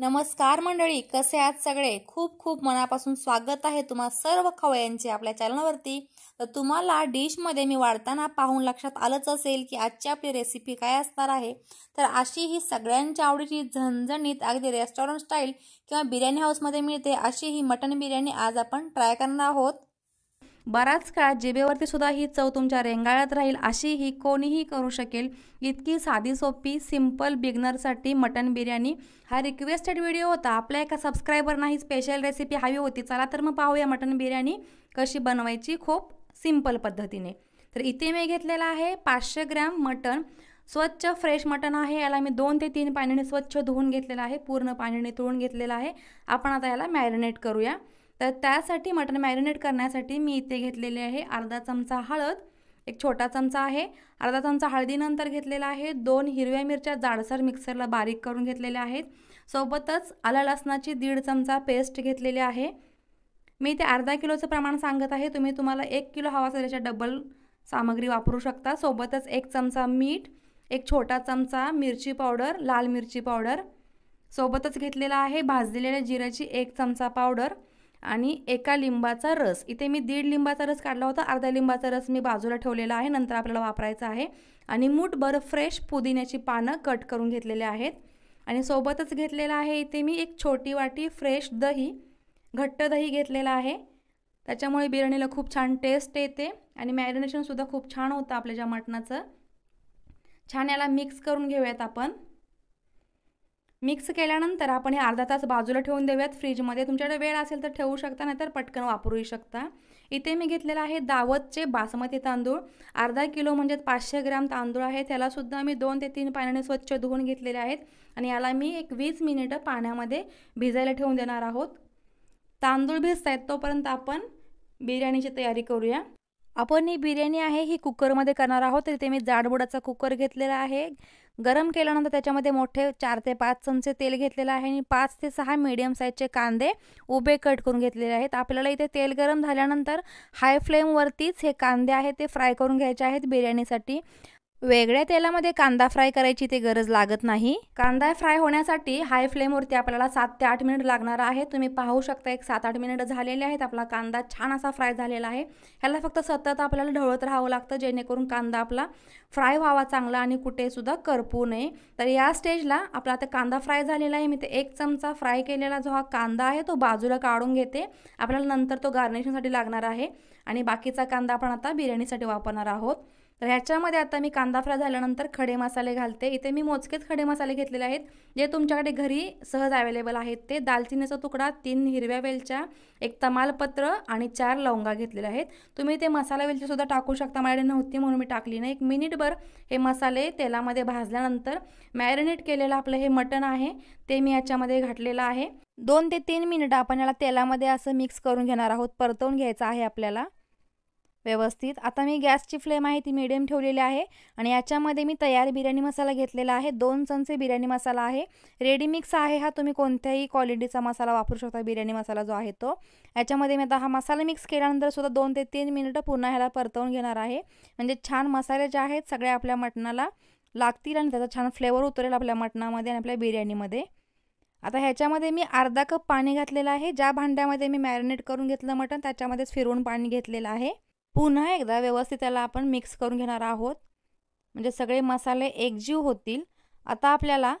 नमस्कार मंडळी कसे आहात सगळे खूप खूप मनापासून स्वागत आहे तुम्हा सर्व खवयांचे आपल्या चॅनलवरती तर तुम्हाला डिशमध्ये मी वाढताना पाहून लक्षात आलंच असेल की आजची आपली रेसिपी काय असणार आहे तर अशी ही सगळ्यांच्या आवडीची झणझणीत अगदी रेस्टॉरंट स्टाईल किंवा बिर्याणी हाऊसमध्ये मिळते अशी ही मटन बिर्याणी आज आपण ट्राय करणार आहोत बराच काळ जिबेवरती सुद्धा ही चव तुमच्या रेंगाळ्यात राहील अशी ही कोणीही करू शकेल इतकी साधी सोपी सिंपल बिगनरसाठी मटन बिर्याणी हा रिक्वेस्टेड व्हिडिओ होता आपल्या एका सबस्क्रायबरना ही स्पेशल रेसिपी हवी होती चला तर मग पाहूया मटन बिर्याणी कशी बनवायची खूप सिंपल पद्धतीने तर इथे मी घेतलेला आहे पाचशे ग्रॅम मटण स्वच्छ फ्रेश मटण आहे याला मी दोन ते तीन पाण्याने स्वच्छ धुवून घेतलेलं आहे पूर्ण पाण्याने तुळून घेतलेलं आहे आपण आता याला मॅरिनेट करूया तर त्यासाठी मटण मॅरिनेट करण्यासाठी मी इथे घेतलेले आहे अर्धा चमचा हळद एक छोटा चमचा आहे अर्धा चमचा हळदीनंतर घेतलेला आहे दोन हिरव्या मिरच्या जाडसर मिक्सरला बारीक करून घेतलेल्या आहेत सोबतच आला लसणाची दीड चमचा पेस्ट घेतलेली आहे मी ते अर्धा किलोचं प्रमाण सांगत आहे तुम्ही तुम्हाला एक किलो हवा असेल त्याच्या डबल सामग्री वापरू शकता सोबतच एक चमचा मीठ एक छोटा चमचा मिरची पावडर लाल मिरची पावडर सोबतच घेतलेला आहे भाजलेल्या जिऱ्याची एक चमचा पावडर आणि एका लिंबाचा रस इथे मी दीड लिंबाचा रस काढला होता अर्धा लिंबाचा रस मी बाजूला ठेवलेला आहे नंतर आपल्याला वापरायचा आहे आणि मूठभर फ्रेश पुदिन्याची पानं कट करून घेतलेली आहेत आणि सोबतच घेतलेलं आहे इथे मी एक छोटी वाटी फ्रेश दही घट्ट दही घेतलेलं आहे त्याच्यामुळे बिर्याणीला खूप छान टेस्ट येते आणि मॅरिनेशनसुद्धा खूप छान होतं आपल्या ज्या मटणाचं छान याला मिक्स करून घेऊयात आपण मिक्स केल्यानंतर आपण हे अर्धा तास बाजूला ठेवून देऊयात फ्रीजमध्ये तुमच्याकडे वेळ असेल तर ठेवू शकता नाहीतर पटकन वापरूही शकता इथे मी घेतलेलं आहे दावतचे बासमती तांदूळ अर्धा किलो म्हणजे पाचशे ग्रॅम तांदूळ आहे त्यालासुद्धा मी दोन ते तीन पाण्याने स्वच्छ धुवून घेतलेले आहेत आणि याला मी एक वीस मिनिटं पाण्यामध्ये भिजायला ठेवून देणार आहोत तांदूळ भिजत तोपर्यंत आपण बिर्याणीची तयारी करूया आपण ही बिर्याणी आहे ही कुकरमध्ये करणार आहोत तर इथे मी जाडबुडाचा कुकर घेतलेला आहे गरम केल्यानंतर त्याच्यामध्ये मोठे चार ते पाच चमचे तेल घेतलेलं आहे आणि पाच ते सहा मीडियम साईजचे कांदे उभे कट करून घेतलेले आहेत आपल्याला इथे तेल गरम झाल्यानंतर हाय फ्लेमवरतीच हे कांदे आहेत ते फ्राय करून घ्यायचे आहेत बिर्याणीसाठी वेगळ्या तेलामध्ये कांदा फ्राय करायची ते गरज लागत नाही कांदा फ्राय होण्यासाठी हाय फ्लेमवरती आपल्याला सात ते आठ मिनिट लागणार आहे तुम्ही पाहू शकता एक सात आठ मिनिट झालेले आहेत आपला कांदा छान असा फ्राय झालेला आहे ह्याला फक्त सतत आपल्याला ढवळत राहावं लागतं जेणेकरून कांदा आपला फ्राय व्हावा चांगला आणि कुठेसुद्धा करपू नये तर या स्टेजला आपला आता कांदा फ्राय झालेला आहे मी ते एक चमचा फ्राय केलेला जो हा कांदा आहे तो बाजूला काढून घेते आपल्याला नंतर तो गार्निशिंगसाठी लागणार आहे आणि बाकीचा कांदा आपण आता बिर्याणीसाठी वापरणार आहोत तर ह्याच्यामध्ये आता मी कांदा फ्राय झाल्यानंतर खडे मसाले घालते इथे मी मोजकेच खडे मसाले घेतलेले आहेत जे तुमच्याकडे घरी सहज अवेलेबल आहेत ते दालचिनीचा तुकडा तीन हिरव्या वेलच्या एक तमालपत्र आणि चार लवंगा घेतलेल्या आहेत तुम्ही ते मसाला वेलचीसुद्धा टाकू शकता माझ्याकडे नव्हती म्हणून मी टाकली नाही एक मिनिटभर हे मसाले तेलामध्ये भाजल्यानंतर मॅरिनेट केलेलं आपलं हे मटण आहे ते मी याच्यामध्ये घातलेलं आहे दोन ते तीन मिनिटं आपण याला तेलामध्ये असं मिक्स करून घेणार आहोत परतवून घ्यायचं आहे आपल्याला व्यवस्थित आता मी गॅसची फ्लेम आहे ती मीडियम ठेवलेली आहे आणि याच्यामध्ये मी तयार बिर्याणी मसाला घेतलेला आहे दोन चमचे बिर्याणी मसाला आहे रेडी मिक्स आहे हा तुम्ही कोणत्याही क्वालिटीचा मसाला वापरू शकता बिर्याणी मसाला जो आहे तो याच्यामध्ये मी आता हा मसाला मिक्स केल्यानंतर सुद्धा दोन ते तीन मिनिटं पुन्हा ह्याला परतवून घेणार आहे म्हणजे छान मसाले जे आहेत सगळे आपल्या मटणाला लागतील आणि त्याचा छान फ्लेवर उतरेल आपल्या मटणामध्ये आणि आपल्या बिर्याणीमध्ये आता ह्याच्यामध्ये मी अर्धा कप पाणी घातलेलं आहे ज्या भांड्यामध्ये मी मॅरिनेट करून घेतलं मटण त्याच्यामध्येच फिरवून पाणी घेतलेलं आहे पुन्हा एकदा व्यवस्थित त्याला आपण मिक्स करून घेणार आहोत म्हणजे सगळे मसाले एकजीव होतील आता आपल्याला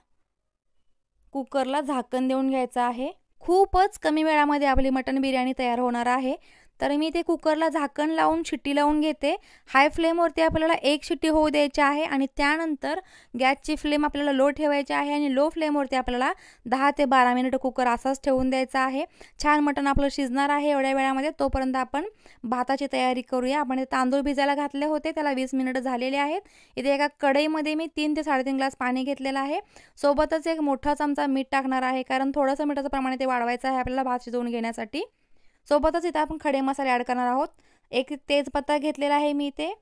कुकरला झाकण देऊन घ्यायचं आहे खूपच कमी वेळामध्ये आपली मटण बिर्याणी तयार होणार आहे तर मी ते कुकरला झाकण लावून शिट्टी लावून घेते हाय फ्लेमवरती आपल्याला एक शिट्टी होऊ द्यायची आहे आणि त्यानंतर गॅसची फ्लेम आपल्याला लो ठेवायची आहे आणि लो फ्लेमवरती आपल्याला दहा ते बारा मिनिटं कुकर असाच ठेवून द्यायचा आहे छान मटण आपलं शिजणार आहे एवढ्या वेळामध्ये तोपर्यंत आपण भाताची तयारी करूया आपण तांदूळ भिजायला घातले होते त्याला वीस मिनिटं झालेले आहेत इथे एका कढईमध्ये मी तीन ते साडेतीन ग्लास पाणी घेतलेलं आहे सोबतच एक मोठा चमचा मीठ टाकणार आहे कारण थोडंसं मिठाचं प्रमाण ते वाढवायचं आहे आपल्याला भात शिजवून घेण्यासाठी सोबतच इथं आपण खडे मसाले ॲड करणार आहोत एक तेजपत्ता घेतलेला आहे मी इथे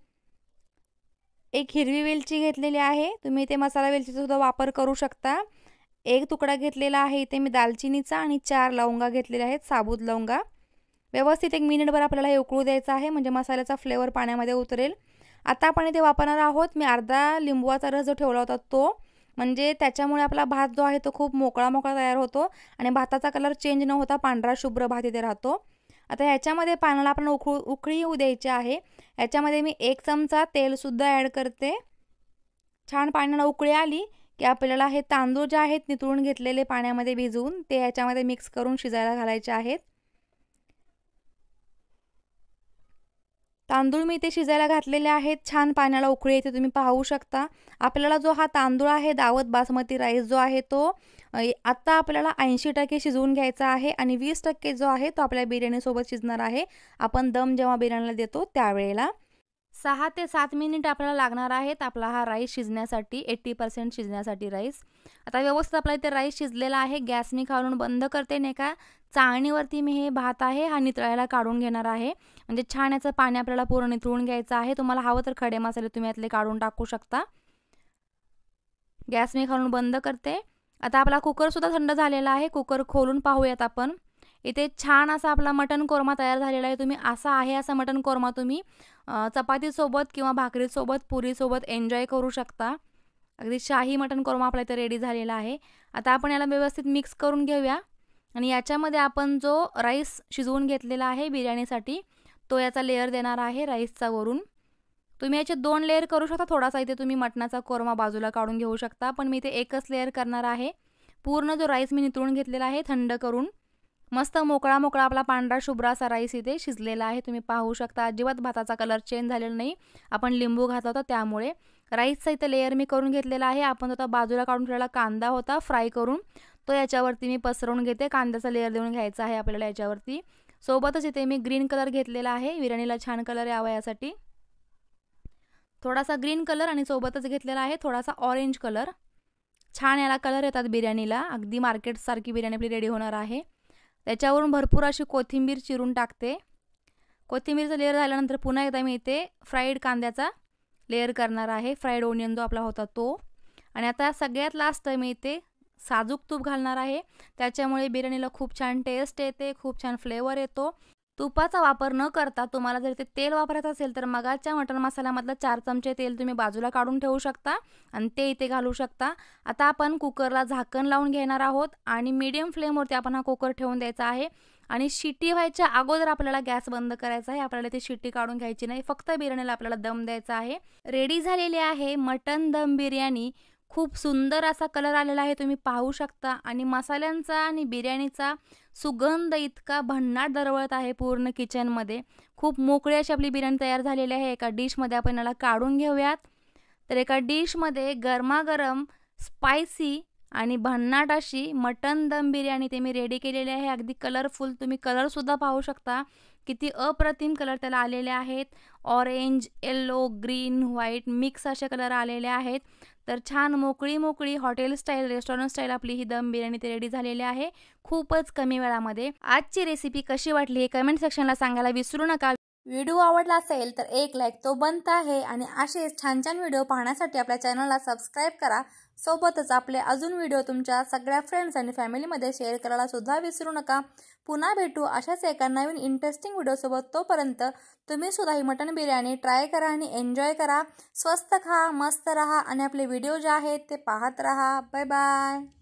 एक हिरवी वेलची घेतलेली आहे तुम्ही इथे मसाला वेलचीचासुद्धा वापर करू शकता एक तुकडा घेतलेला आहे इथे मी दालचिनीचा आणि चार लवंगा घेतलेल्या आहेत साबूत लवंगा व्यवस्थित एक मिनिटभर आपल्याला हे उकळू द्यायचं आहे म्हणजे मसाल्याचा फ्लेवर पाण्यामध्ये उतरेल आता आपण इथे वापरणार आहोत मी अर्धा लिंबूचा रस जो ठेवला होता तो म्हणजे त्याच्यामुळे आपला भात जो आहे तो खूप मोकळा मोकळा तयार होतो आणि भाताचा कलर चेंज न होता पांढरा शुभ्र भात इथे राहतो आता ह्याच्यामध्ये पानाला आपण उखळू उकळी येऊ द्यायची आहे ह्याच्यामध्ये मी एक चमचा तेलसुद्धा ॲड करते छान पाण्याला उकळी आली की आपल्याला हे तांदूळ जे आहेत नितळून घेतलेले पाण्यामध्ये भिजवून ते ह्याच्यामध्ये मिक्स करून शिजायला घालायचे आहेत तांदूळ मी इथे शिजायला घातलेले आहेत छान पाण्याला उकळी येते तुम्ही पाहू शकता आपल्याला जो हा तांदूळ आहे दावत बासमती राईस जो आहे तो आत्ता आपल्याला ऐंशी टक्के शिजवून घ्यायचा आहे आणि वीस टक्के जो आहे तो आपल्या बिर्याणीसोबत शिजणार आहे आपण दम जेव्हा बिर्याणीला देतो त्यावेळेला सहा ते सात मिनिट आपल्याला लागणार आहेत आपला हा राईस शिजण्यासाठी एट्टी पर्सेंट शिजण्यासाठी राईस आता व्यवस्थित आपला इथे राईस शिजलेला आहे गॅस मी खालून बंद करते नाही का चाळणीवरती मी हे भात आहे हा नितळायला काढून घेणार आहे म्हणजे छान याचं पाणी आपल्याला पूर्ण नितळून घ्यायचं आहे तुम्हाला हवं तर खडे मसाले तुम्ही यातले काढून टाकू शकता गॅस मी खालून बंद करते आता आपला कुकरसुद्धा थंड झालेला आहे कुकर खोलून पाहूयात आपण इथे छान असा आपला मटण कोरमा तयार झालेला आहे तुम्ही असा आहे असा मटन कोरमा तुम्ही चपातीसोबत किंवा भाकरीसोबत पुरीसोबत एन्जॉय करू शकता अगदी शाही मटन कोरमा आपला इथे रेडी झालेला आहे आता आपण याला व्यवस्थित मिक्स करून घेऊया आणि याच्यामध्ये आपण जो राईस शिजवून घेतलेला आहे बिर्याणीसाठी तो याचा लेअर देणार आहे राईसचा वरून तुम्ही याचे दोन लेअर करू शकता थोडासा इथे तुम्ही मटणाचा कोरमा बाजूला काढून घेऊ शकता पण मी इथे एकच लेअर करणार आहे पूर्ण जो राईस मी नितळून घेतलेला आहे थंड करून मस्त मोकळा मोकळा आपला पांढरा शुभ्रा असा राईस इथे शिजलेला आहे तुम्ही पाहू शकता अजिबात भाताचा कलर चेंज झालेला नाही आपण लिंबू घातला होता त्यामुळे राईसचा इथं लेअर मी करून घेतलेला आहे आपण आता बाजूला काढून ठेवलेला कांदा होता फ्राय करून तो याच्यावरती मी पसरवून घेते कांद्याचा लेअर देऊन घ्यायचा आहे आपल्याला याच्यावरती सोबतच इथे मी ग्रीन कलर घेतलेला आहे बिर्याणीला छान कलर यावा यासाठी थोडासा ग्रीन कलर आणि सोबतच घेतलेला आहे थोडासा ऑरेंज कलर छान याला कलर येतात बिर्याणीला अगदी मार्केटसारखी बिर्याणी आपली रेडी होणार आहे त्याच्यावरून भरपूर अशी कोथिंबीर चिरून टाकते कोथिंबीरचा लेअर झाल्यानंतर पुन्हा एकदा मी इथे फ्राईड कांद्याचा लेअर करणार आहे फ्राईड ओनियन जो आपला होता तो आणि आता सगळ्यात लास्ट मी इथे साजूक तूप घालणार आहे त्याच्यामुळे बिर्याणीला खूप छान टेस्ट येते खूप छान फ्लेवर येतो तुपाचा वापर न करता तुम्हाला जर ते तेल वापरायचं असेल तर मगाच्या मटण मसाल्यामधलं चार चमचे तेल तुम्ही बाजूला काढून ठेवू शकता आणि ते इथे घालू शकता आता आपण कुकरला झाकण लावून घेणार आहोत आणि मीडियम फ्लेमवरती आपण हा कुकर ठेवून द्यायचा आहे आणि शिटी व्हायच्या अगोदर आपल्याला गॅस बंद करायचा आहे आपल्याला ती शिटी काढून घ्यायची नाही फक्त बिर्याणीला आपल्याला दम द्यायचा आहे रेडी झालेली आहे मटन दम बिर्याणी खूप सुंदर असा कलर आलेला आहे तुम्ही पाहू शकता आणि मसाल्यांचा आणि बिर्याणीचा सुगंध इतका भन्नाट दरवळत आहे पूर्ण किचनमध्ये खूप मोकळी अशी आपली बिर्याणी तयार झालेली आहे एका डिशमध्ये आपण याला काढून घेऊयात तर एका डिशमध्ये गरमागरम स्पायसी आणि भन्नाट अशी मटन दम बिर्याणी ते मी रेडी केलेली आहे अगदी कलरफुल तुम्ही कलरसुद्धा पाहू शकता किती अप्रतिम कलर त्याला आलेले आहेत orange yellow green white mix असे कलर आलेले आहेत तर छान मोकळी मोकळी हॉटेल स्टाईल रेस्टॉरंट स्टाईल आपली ही दम बिर्याणी ते रेडी झालेली आहे खूपच कमी वेळामध्ये आजची रेसिपी कशी वाटली हे कमेंट सेक्शनला सांगायला विसरू नका व्हिडिओ आवडला असेल तर एक लाईक तो बनत आहे आणि असेच छान छान व्हिडिओ पाहण्यासाठी आपल्या चॅनलला सबस्क्राईब करा सोबतच आपले अजून व्हिडिओ तुमच्या सगळ्या फ्रेंड्स आणि फॅमिलीमध्ये शेअर करायला सुद्धा विसरू नका पुन्हा भेटू अशाच एका नवीन इंटरेस्टिंग व्हिडिओसोबत तोपर्यंत तुम्ही सुद्धा ही मटण बिर्याणी ट्राय करा आणि एन्जॉय करा स्वस्त खा मस्त राहा आणि आपले व्हिडिओ जे आहेत ते पाहत राहा बाय बाय